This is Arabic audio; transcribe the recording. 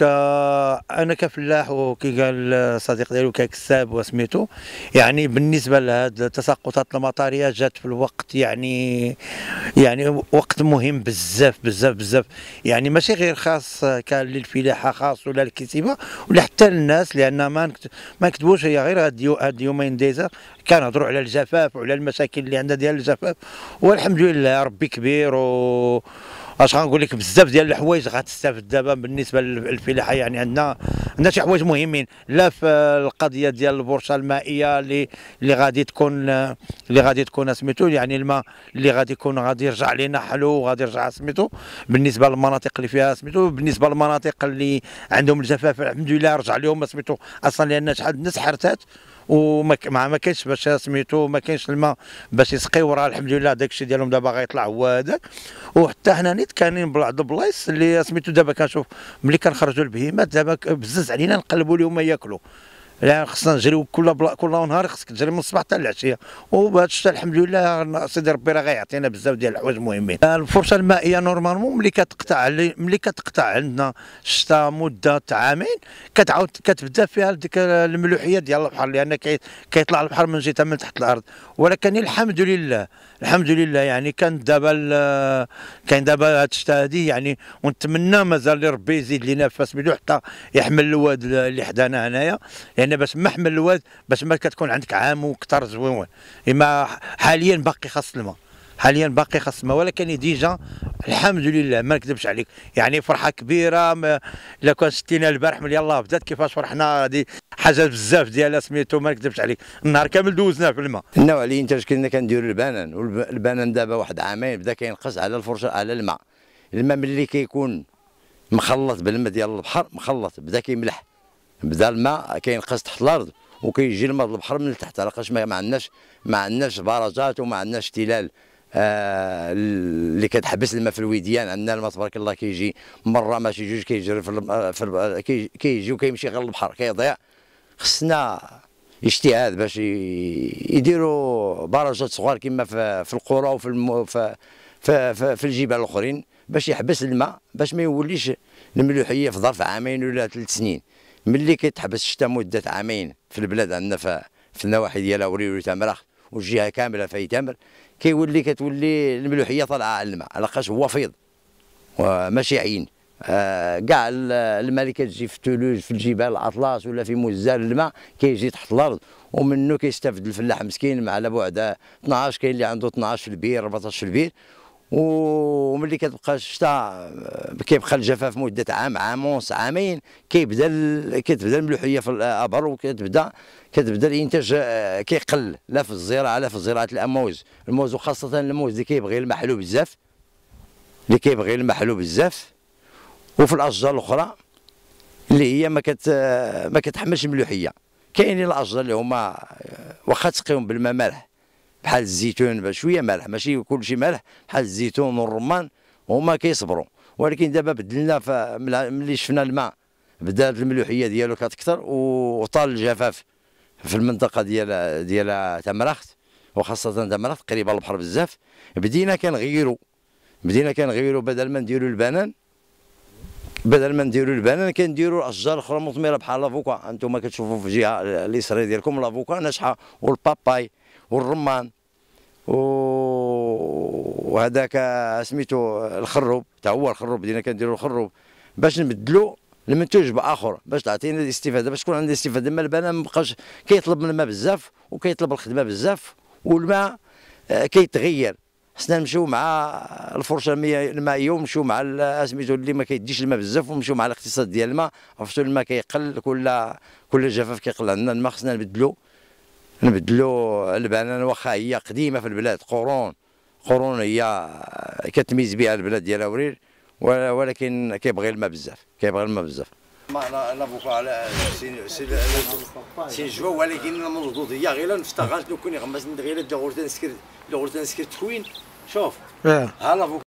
دونك آه، انا كفلاح وكي قال الصديق آه، ديالو كاكساب وسميتو يعني بالنسبه لهاد التساقطات المطريه جات في الوقت يعني يعني وقت مهم بزاف بزاف بزاف يعني ماشي غير خاص آه، كان للفلاحه خاص ولا الكتيبه ولا حتى للناس لان ما ما نكذبوش هي غير هاد هاد يومين ديزا كنهضروا على الجفاف وعلى المشاكل اللي عندنا ديال الجفاف والحمد لله ربي كبير و اش غنقول لك بزاف ديال الحوايج غتستافد دابا بالنسبه للفلاحه يعني عندنا عندنا شي حوايج مهمين لا في القضيه ديال البورصه المائيه اللي اللي غادي تكون اللي غادي تكون سميتو يعني الماء اللي غادي يكون غادي يرجع لنا حلو وغادي يرجع سميتو بالنسبه للمناطق اللي فيها سميتو بالنسبه للمناطق اللي عندهم الجفاف الحمد لله رجع لهم سميتو اصلا لان شحال الناس حرتات وما ما كانش باش سميتو ما كانش الماء باش يسقيو راه الحمد لله داك الشيء ديالهم دابا غيطلع هو هذاك وحتى حنا نيت كانين بعض البلايص اللي سميتو دابا كنشوف ملي كنخرجوا البهيمات دابا بزز علينا نقلبوا لهم ياكلوا يعني خصنا نجريو كل بلا كل نهار خصك تجري من الصباح حتى العشيه وبهذا الحمد لله سيدي ربي راه غيعطينا بزاف ديال الحوايج مهمين الفرشه المائيه نورمالمون ملي كتقطع ملي كتقطع عندنا الشتاء مده عامين كتعاود كتبدا فيها ديك الملوحيه ديال البحر لان كيطلع البحر من جهه من تحت الارض ولكن الحمد لله الحمد لله يعني كان دابا كاين دابا هاد الشتاء هادي يعني ونتمنى مازال ربي يزيد لينا فاس حتى يحمل الواد اللي حدانا هنايا يعني لان باش محمل الواد باش ما كتكون عندك عام وكثر زوين اما حاليا باقي خاص الماء حاليا باقي خاص الماء ولكن ديجا الحمد لله ما نكذبش عليك يعني فرحه كبيره الا كان شتينا البارح من يلاه بدات كيفاش فرحنا هذه حاجه بزاف ديالها سميتو ما نكذبش عليك النهار كامل دوزناه في الماء النوع اللي انت كنا كنديروا البنان والبنان دابا واحد عامين بدا كينقص على الفرشه على الماء الماء ملي كيكون مخلط بالماء ديال البحر مخلط بدا كيملح بدا الماء كينقص تحت الارض وكيجي الماء البحر من تحت علاش ما عندناش ما عندناش برجات وما عندناش تلال آه اللي كتحبس الماء في الوديان عندنا الماء تبارك الله كيجي مره ماشي جوج كيجري في, في كيجي وكيمشي غير للبحر كيضيع خصنا اجتهاد باش يديروا برجات صغار كما في, في القرى وفي في, في, في, في الجبال الاخرين باش يحبس الماء باش ما يوليش الملوحيه في ظرف عامين ولا ثلاث سنين ملي كيتحبس الشتاء مده عامين في البلاد عندنا في, في النواحي ديالها اوريل وتمرخ والجهه كامله في تامر كيولي كتولي الملوحيه طالعه على الماء لقاش هو فيض وماشي عين آه، كاع آه الماء اللي كتجي في الثلوج في الجبال الاطلس ولا في مزال الماء كيجي تحت الارض ومنه كيستافد الفلاح مسكين مع على بعد 12 كاين اللي عنده 12 في البير 14 في البير وملي كتبقى الشتاء آه، كيبقى الجفاف مده عام عام ونص عامين كيبدا كتبدا الملوحيه في الابر وكتبدا كتبدا الانتاج آه، كيقل لا في الزراعه لا في زراعه الموز الموز وخاصه الموز اللي كيبغي المحلو بزاف اللي كيبغي المحلو بزاف وفي الاشجار الاخرى اللي هي ما كت آه، ما كتحملش الملوحيه كاينين الاشجار اللي هما واخا تسقيهم بالماء مالح بحال الزيتون شويه مالح ماشي كل شيء بحال الزيتون والرمان هما كيصبروا ولكن دابا بدلنا ملي شفنا الماء بدات الملوحيه ديالو كتكثر وطال الجفاف في المنطقه ديال ديال تمرخت وخاصه تمرخت قريبه البحر بزاف بدينا كنغيروا بدينا كنغيروا بدل ما نديروا البنان بدل ما نديروا البنان كنديروا الاشجار الاخرى مثمره بحال لافوكا انتم كتشوفوا في الجهه اليسرى ديالكم لافوكا ناجحه والباباي والرمان وهذاك سميتو الخروب تاع هو الخروب دينا كنديروا الخروب باش نبدلو المنتوج باخر باش تعطينا الاستفاده باش تكون عندنا استفاده الماء البنان مابقاش كيطلب من الماء بزاف وكيطلب الخدمه بزاف والماء آه، كيتغير خصنا نمشيو مع الفرشه المائيه ونمشيو مع آه، سميتو اللي ما كيديش الماء بزاف ونمشيو مع الاقتصاد ديال الماء عرفتوا الماء كيقل كل كل جفاف كيقل عندنا الماء خصنا نبدلو نبدلوا البنان واخا هي قديمه في البلاد قرون قرون هي كتميز بها البلاد ديال اورير ولكن كيبغي الماء بزاف كيبغي الماء بزاف ما انا بوكا على سين سين جوا ولكن المردود هي غير نفتغلت لو كون يغمس غير دغورتان سكر دغورتان سكر تكوين شوف ها اه.